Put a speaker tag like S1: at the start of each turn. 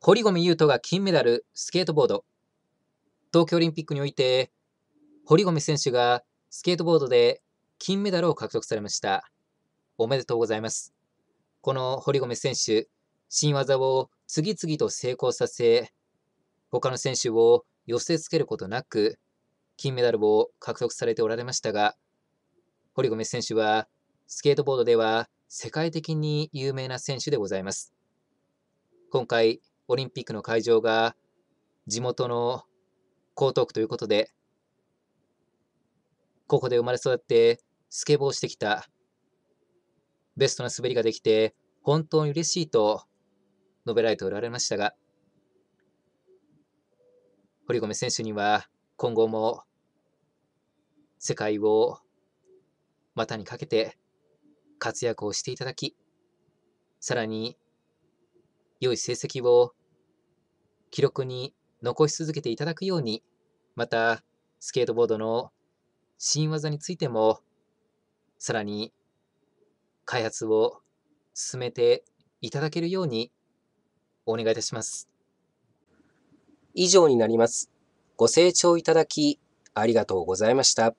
S1: 堀米雄斗が金メダル、スケートボード。東京オリンピックにおいて、堀米選手がスケートボードで金メダルを獲得されました。おめでとうございます。この堀米選手、新技を次々と成功させ、他の選手を寄せつけることなく、金メダルを獲得されておられましたが、堀米選手は、スケートボードでは世界的に有名な選手でございます。今回、オリンピックの会場が地元の江東区ということで、ここで生まれ育ってスケボーしてきた、ベストな滑りができて本当に嬉しいと述べられておられましたが、堀米選手には今後も世界を股にかけて活躍をしていただき、さらに良い成績を記録に残し続けていただくように、また、スケートボードの新技についても、さらに開発を進めていただけるようにお願いいたします。
S2: 以上になります。ご清聴いただきありがとうございました。